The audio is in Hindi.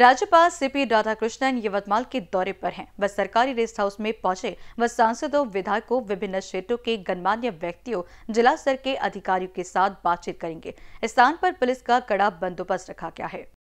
राज्यपाल सीपी राधाकृष्णन यवतमाल के दौरे पर हैं वह सरकारी रेस्ट हाउस में पहुंचे व सांसदों विधायकों विभिन्न क्षेत्रों के गणमान्य व्यक्तियों जिला स्तर के अधिकारियों के साथ बातचीत करेंगे स्थान पर पुलिस का कड़ा बंदोबस्त रखा गया है